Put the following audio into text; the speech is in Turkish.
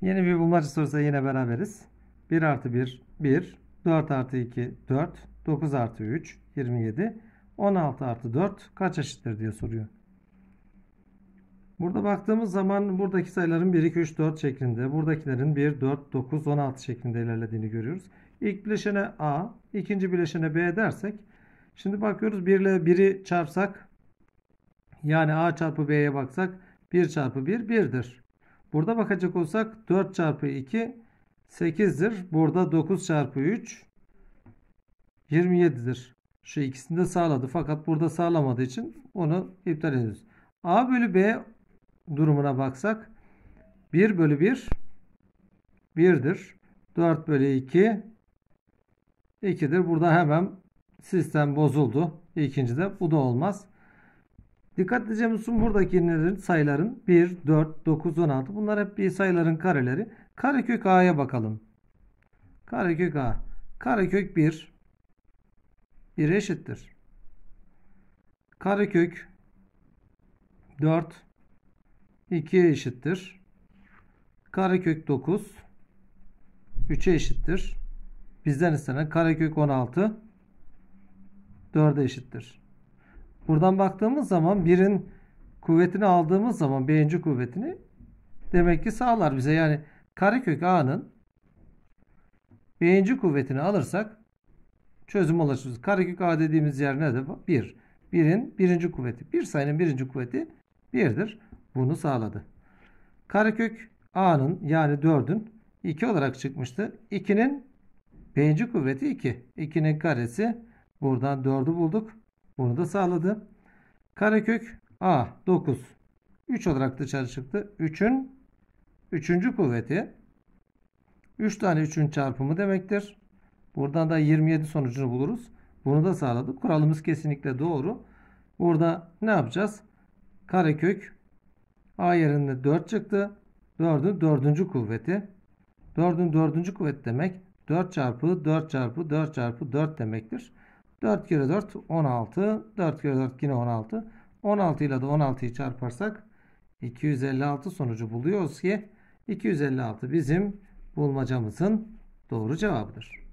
Yeni bir bulmaca sorusuyla yine beraberiz. 1 artı 1, 1. 4 artı 2, 4. 9 artı 3, 27. 16 artı 4 kaç eşittir diye soruyor. Burada baktığımız zaman buradaki sayıların 1, 2, 3, 4 şeklinde, buradakilerin 1, 4, 9, 16 şeklinde ilerlediğini görüyoruz. İlk bileşene A, ikinci bileşene B dersek, şimdi bakıyoruz 1 ile 1'i çarpsak, yani A çarpı B'ye baksak 1 çarpı 1, 1'dir. Burada bakacak olsak 4 çarpı 2 8'dir. Burada 9 çarpı 3 27'dir. Şu ikisini de sağladı. Fakat burada sağlamadığı için onu iptal ediyoruz. A bölü B durumuna baksak 1 bölü 1 1'dir. 4 bölü 2 2'dir. Burada hemen sistem bozuldu. İkinci de bu da olmaz. Dikkat edeceğimiz sun buradaki nelerin? Sayıların 1, 4, 9, 16. Bunlar hep bir sayıların kareleri. Karekök A'ya bakalım. Karekök A. Karekök 1. 1 eşittir. Karekök 4. 2 eşittir. Karekök 9. 3 eşittir. Bizden istenen karekök 16. 4 eşittir. Buradan baktığımız zaman birin kuvvetini aldığımız zaman birinci kuvvetini demek ki sağlar bize. Yani karekök A'nın birinci kuvvetini alırsak çözüm ulaşırız. Karekök A dediğimiz yer nedir? 1. Bir. Birin birinci kuvveti. Bir sayının birinci kuvveti birdir Bunu sağladı. Karekök A'nın yani 4'ün 2 olarak çıkmıştı. 2'nin birinci kuvveti 2. 2'nin karesi buradan 4'ü bulduk. Bunu da sağladı. Karekök A 9. 3 olarak dışarı çıktı. 3'ün 3. kuvveti 3 tane 3'ün çarpımı demektir. Buradan da 27 sonucunu buluruz. Bunu da sağladık. Kuralımız kesinlikle doğru. Burada ne yapacağız? Karekök A yerinde 4 çıktı. 4'ün 4. kuvveti. 4'ün 4. kuvvet demek 4 çarpı 4 çarpı 4 çarpı 4 demektir. 4 kere 4 16. 4 kere 4 yine 16. 16 ile de 16'yı çarparsak 256 sonucu buluyoruz ki 256 bizim bulmacamızın doğru cevabıdır.